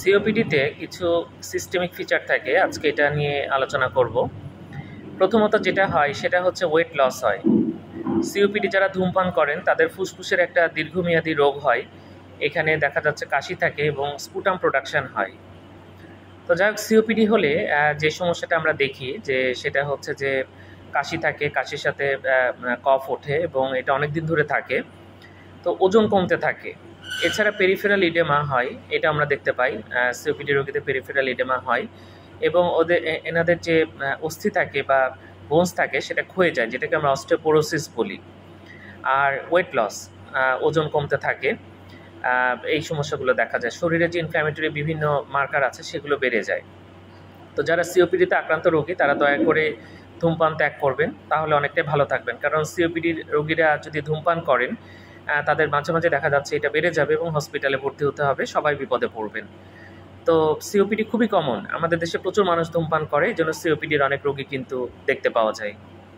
সিওপিডিতে কিছু systemic feature থাকে আজকে এটা নিয়ে আলোচনা করব প্রথমত যেটা হয় সেটা হচ্ছে ওয়েট লস হয় সিওপিডি যারা ধূমপান করেন তাদের ফুসফুসের একটা দীর্ঘমেয়াদী রোগ হয় এখানে দেখা যাচ্ছে কাশি থাকে এবং স্পুটাম প্রোডাকশন হয় তো যাই হোক সিওপিডি হলে যে সমস্যাটা আমরা দেখি যে সেটা হচ্ছে যে কাশি থাকে কাশির সাথে কফ ওঠে এবং এটা অনেক দিন ধরে থাকে তো ওজন কমতে থাকে এছাড়া পেরিফেরাল ইডেমা হয় এটা আমরা দেখতে পাই সিওপিডি রোগীতে পেরিফেরাল ইডেমা হয় এবং ওদের এনাদের যে অস্থি থাকে বা বোনস থাকে সেটা ক্ষয়ে যায় যেটাকে আমরা অস্টেপোরোসিস বলি আর ওয়েট লস ওজন কমতে থাকে এই সমস্যাগুলো দেখা যায় শরীরে যে ইনফ্ল্যামেটরি বিভিন্ন মার্কার আছে সেগুলো বেড়ে যায় তো যারা সিওপিডিতে আক্রান্ত রোগী তারা দয়া করে ধূমপান ত্যাগ করবেন তাহলে অনেকটাই ভালো থাকবেন কারণ সিওপিডির রোগীরা যদি ধূমপান করেন তাদের মাঝে মাঝে দেখা যাচ্ছে এটা বেড়ে যাবে এবং হসপিটালে ভর্তি হতে হবে সবাই বিপদে পড়বেন তো সিওপিডি খুবই কমন আমাদের দেশে প্রচুর মানুষ ধূমপান করে এই জন্য সিওপিডির অনেক রোগী কিন্তু দেখতে পাওয়া যায়